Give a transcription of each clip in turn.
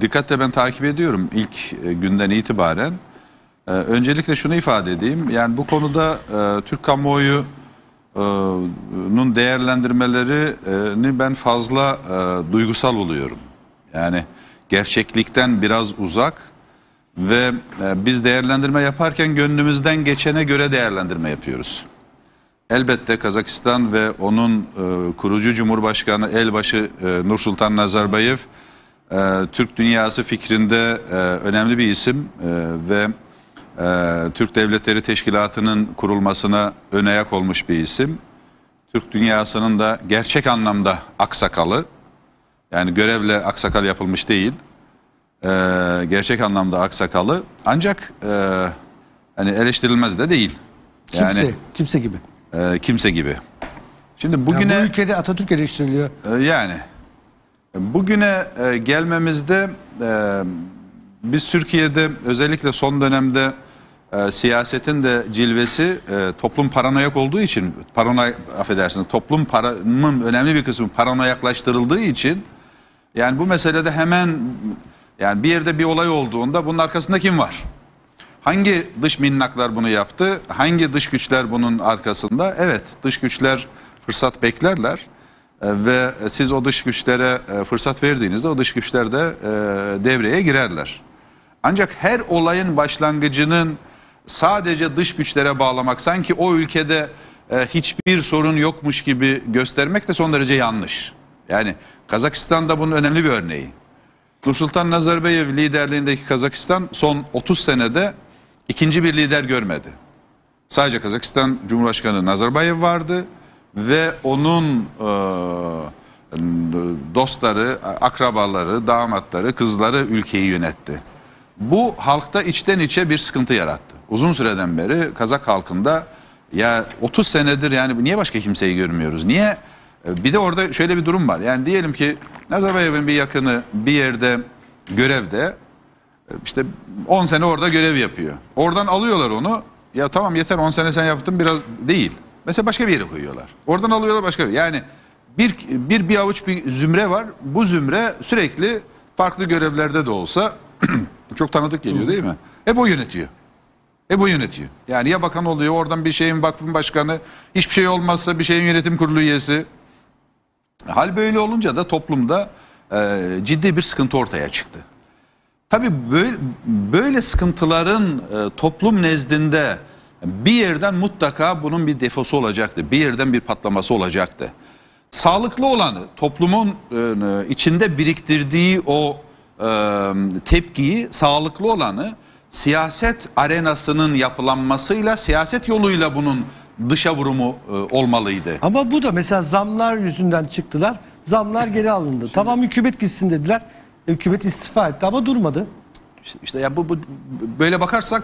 dikkatle ben takip ediyorum ilk e, günden itibaren. E, öncelikle şunu ifade edeyim. Yani bu konuda e, Türk kamuoyunun değerlendirmelerini ben fazla duygusal buluyorum. Yani gerçeklikten biraz uzak ve biz değerlendirme yaparken gönlümüzden geçene göre değerlendirme yapıyoruz. Elbette Kazakistan ve onun e, kurucu Cumhurbaşkanı Elbaşı e, Nursultan Nazarbayev e, Türk dünyası fikrinde e, önemli bir isim e, ve e, Türk Devletleri Teşkilatı'nın kurulmasına önayak olmuş bir isim. Türk dünyasının da gerçek anlamda aksakalı, yani görevle aksakal yapılmış değil, e, gerçek anlamda aksakalı. Ancak e, hani eleştirilmez de değil. Yani, kimse, kimse gibi. E, kimse gibi. Şimdi bugüne... Yani bu ülkede Atatürk eleştiriliyor. E, yani. Bugüne e, gelmemizde e, biz Türkiye'de özellikle son dönemde e, siyasetin de cilvesi toplum paranoyak olduğu için paranoy affedersiniz toplum paranın önemli bir kısmı paranoyaklaştırıldığı için yani bu meselede hemen yani bir yerde bir olay olduğunda bunun arkasında kim var? Hangi dış minnaklar bunu yaptı? Hangi dış güçler bunun arkasında? Evet dış güçler fırsat beklerler. E, ve siz o dış güçlere e, fırsat verdiğinizde o dış güçler de e, devreye girerler. Ancak her olayın başlangıcının sadece dış güçlere bağlamak sanki o ülkede hiçbir sorun yokmuş gibi göstermek de son derece yanlış. Yani Kazakistan'da bunun önemli bir örneği. Nursultan Nazarbayev liderliğindeki Kazakistan son 30 senede ikinci bir lider görmedi. Sadece Kazakistan Cumhurbaşkanı Nazarbayev vardı ve onun e, dostları, akrabaları, damatları, kızları ülkeyi yönetti. Bu halkta içten içe bir sıkıntı yarattı. Uzun süreden beri Kazak halkında ya 30 senedir yani niye başka kimseyi görmüyoruz? Niye? E, bir de orada şöyle bir durum var. Yani diyelim ki Nazarbayev'in bir yakını bir yerde görevde e, işte 10 sene orada görev yapıyor. Oradan alıyorlar onu. Ya tamam yeter 10 sene sen yaptın biraz değil. Mesela başka bir yere koyuyorlar. Oradan alıyorlar başka bir Yani bir, bir, bir avuç bir zümre var. Bu zümre sürekli farklı görevlerde de olsa çok tanıdık geliyor değil mi? Hep o yönetiyor. Hep o yönetiyor. Yani ya bakan oluyor oradan bir şeyin vakfın başkanı hiçbir şey olmazsa bir şeyin yönetim kurulu üyesi. Hal böyle olunca da toplumda e, ciddi bir sıkıntı ortaya çıktı. Tabii böyle, böyle sıkıntıların e, toplum nezdinde bir yerden mutlaka bunun bir defosu olacaktı. Bir yerden bir patlaması olacaktı. Sağlıklı olanı toplumun e, e, içinde biriktirdiği o e, tepkiyi sağlıklı olanı siyaset arenasının yapılanmasıyla siyaset yoluyla bunun dışa vurumu olmalıydı. Ama bu da mesela zamlar yüzünden çıktılar. Zamlar geri alındı. Şimdi, tamam hükümet gitsin dediler. Hükümet istifa etti ama durmadı. İşte, işte ya bu, bu böyle bakarsak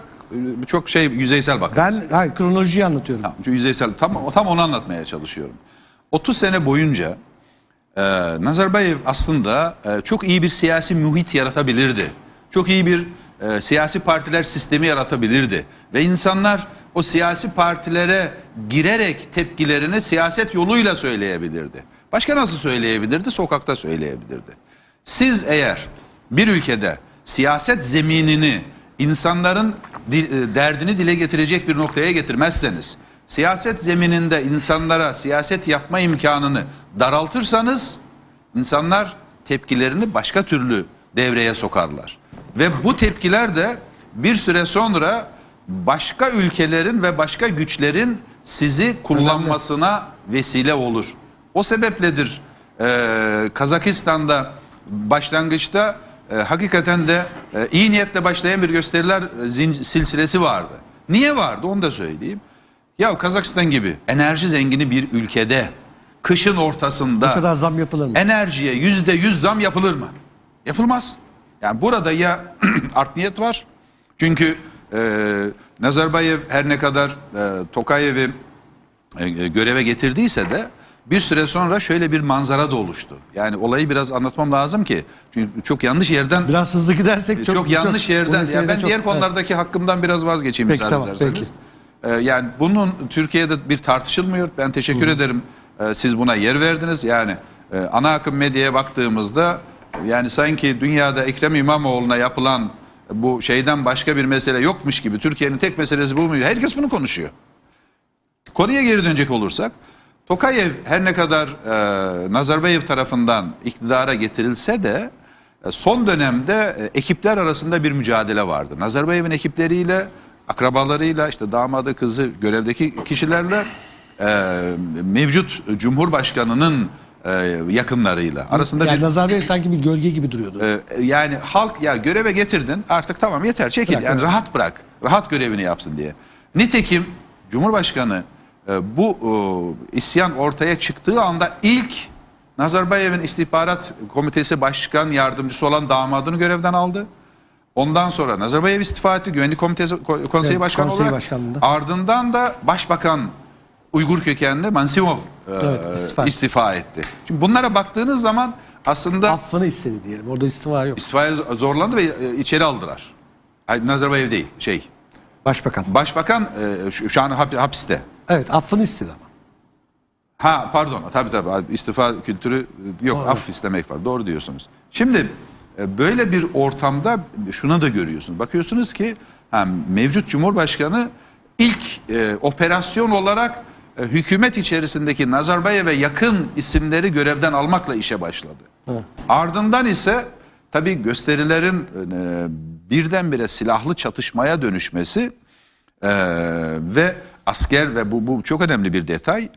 çok şey yüzeysel bakarsın. Ben hayır, kronolojiyi anlatıyorum. Tamam, yüzeysel tam, tam onu anlatmaya çalışıyorum. 30 sene boyunca e, Nazarbayev aslında e, çok iyi bir siyasi muhit yaratabilirdi. Çok iyi bir e, siyasi partiler sistemi yaratabilirdi. Ve insanlar o siyasi partilere girerek tepkilerini siyaset yoluyla söyleyebilirdi. Başka nasıl söyleyebilirdi? Sokakta söyleyebilirdi. Siz eğer bir ülkede siyaset zeminini insanların e, derdini dile getirecek bir noktaya getirmezseniz, siyaset zemininde insanlara siyaset yapma imkanını daraltırsanız, insanlar tepkilerini başka türlü devreye sokarlar. Ve bu tepkiler de bir süre sonra başka ülkelerin ve başka güçlerin sizi kullanmasına vesile olur. O sebepledir e, Kazakistan'da başlangıçta e, hakikaten de e, iyi niyetle başlayan bir gösteriler e, silsilesi vardı. Niye vardı onu da söyleyeyim. Ya Kazakistan gibi enerji zengini bir ülkede kışın ortasında Bu kadar zam yapılır mı? Enerjiye yüzde yüz zam yapılır mı? Yapılmaz. Yani burada ya art niyet var. Çünkü e, Nazarbayev her ne kadar e, Tokayev'i e, e göreve getirdiyse de bir süre sonra şöyle bir manzara da oluştu. Yani olayı biraz anlatmam lazım ki çünkü çok yanlış yerden biraz hızlı gidersek e, çok, çok yanlış çok, yerden ya ben çok, diğer konulardaki evet. hakkımdan biraz vazgeçeyim peki, müsaade tamam, ederseniz. Peki. Ee, yani bunun Türkiye'de bir tartışılmıyor. Ben teşekkür Hı. ederim. Ee, siz buna yer verdiniz. Yani e, ana akım medyaya baktığımızda yani sanki dünyada Ekrem İmamoğlu'na yapılan bu şeyden başka bir mesele yokmuş gibi Türkiye'nin tek meselesi bu mu? Herkes bunu konuşuyor. Konuya geri dönecek olursak Tokayev her ne kadar e, Nazarbayev tarafından iktidara getirilse de e, son dönemde e, ekipler arasında bir mücadele vardı. Nazarbayev'in ekipleriyle, akrabalarıyla, işte damadı, kızı, görevdeki kişilerle e, mevcut Cumhurbaşkanı'nın e, yakınlarıyla arasında yani bir, Nazarbayev sanki bir gölge gibi duruyordu. E, yani halk ya göreve getirdin artık tamam yeter çekil bırak, yani evet. rahat bırak. Rahat görevini yapsın diye. Nitekim Cumhurbaşkanı ee, bu e, isyan ortaya çıktığı anda ilk Nazarbayev'in istihbarat komitesi başkan yardımcısı olan damadını görevden aldı. Ondan sonra Nazarbayev istifa etti. Güvenlik komitesi konseyi evet, başkanı konsey olarak. Ardından da başbakan Uygur kökenli Mansimov e, evet, e, istifa. istifa etti. Şimdi bunlara baktığınız zaman aslında... Affını istedi diyelim. Orada istifa yok. İstifaya zorlandı ve e, içeri aldılar. Hayır, Nazarbayev değil. Şey, Başbakan. Başbakan e, şu, şu an hap, hapiste. Evet affını istedi ama. Ha pardon tabii tabii istifa kültürü e, yok Doğru. af istemek var doğru diyorsunuz. Şimdi e, böyle bir ortamda şuna da görüyorsunuz. Bakıyorsunuz ki hem mevcut Cumhurbaşkanı ilk e, operasyon olarak e, hükümet içerisindeki Nazarbayev'e yakın isimleri görevden almakla işe başladı. Evet. Ardından ise tabii gösterilerin e, birdenbire silahlı çatışmaya dönüşmesi e, ve asker ve bu, bu çok önemli bir detay.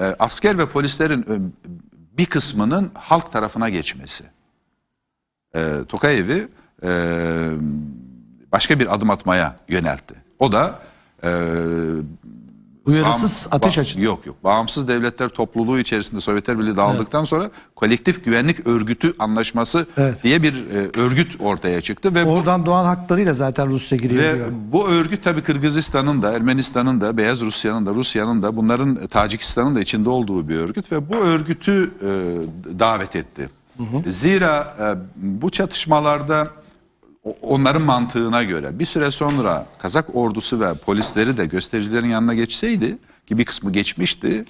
E, asker ve polislerin e, bir kısmının halk tarafına geçmesi. E, Tokayev'i e, başka bir adım atmaya yöneltti. O da e, Uyarısız Bağım, ateş açın. Yok yok. Bağımsız devletler topluluğu içerisinde Sovyetler Birliği dağıldıktan evet. sonra kolektif güvenlik örgütü anlaşması evet. diye bir e, örgüt ortaya çıktı ve oradan bu, doğan haklarıyla zaten Rusya giriyor. Ve bu örgüt tabi Kırgızistan'ın da, Ermenistan'ın da, Beyaz Rusya'nın da, Rusya'nın da, bunların e, Tacikistan'ın da içinde olduğu bir örgüt ve bu örgütü e, davet etti. Hı hı. Zira e, bu çatışmalarda onların mantığına göre bir süre sonra Kazak ordusu ve polisleri de göstericilerin yanına geçseydi ki bir kısmı geçmişti.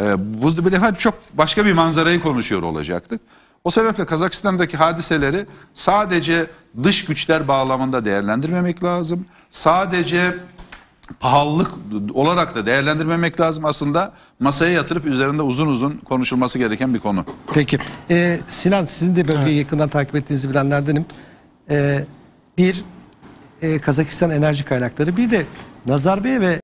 E, bu bir defa çok başka bir manzarayı konuşuyor olacaktık. O sebeple Kazakistan'daki hadiseleri sadece dış güçler bağlamında değerlendirmemek lazım. Sadece pahalılık olarak da değerlendirmemek lazım aslında masaya yatırıp üzerinde uzun uzun konuşulması gereken bir konu. Peki ee, Sinan sizin de bölgeyi evet. yakından takip ettiğinizi bilenlerdenim. Ee, bir e, Kazakistan enerji kaynakları bir de Nazarbayev ve